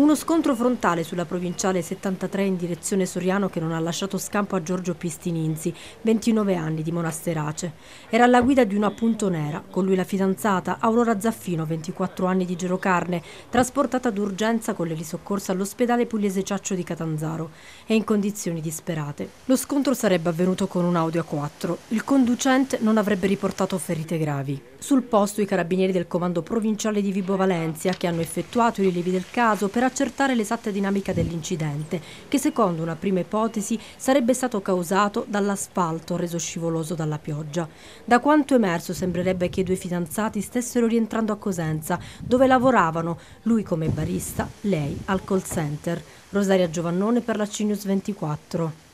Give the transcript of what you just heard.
Uno scontro frontale sulla provinciale 73 in direzione Soriano che non ha lasciato scampo a Giorgio Pistininzi, 29 anni di Monasterace. Era alla guida di una punto nera, con lui la fidanzata Aurora Zaffino, 24 anni di Gerocarne, trasportata d'urgenza con le l'elisoccorso all'ospedale pugliese Ciaccio di Catanzaro e in condizioni disperate. Lo scontro sarebbe avvenuto con un Audi A4. Il conducente non avrebbe riportato ferite gravi. Sul posto i carabinieri del comando provinciale di Vibo Valencia che hanno effettuato i rilievi del caso per accertare l'esatta dinamica dell'incidente, che secondo una prima ipotesi sarebbe stato causato dall'asfalto reso scivoloso dalla pioggia. Da quanto emerso sembrerebbe che i due fidanzati stessero rientrando a Cosenza, dove lavoravano, lui come barista, lei al call center. Rosaria Giovannone per la Cinius 24.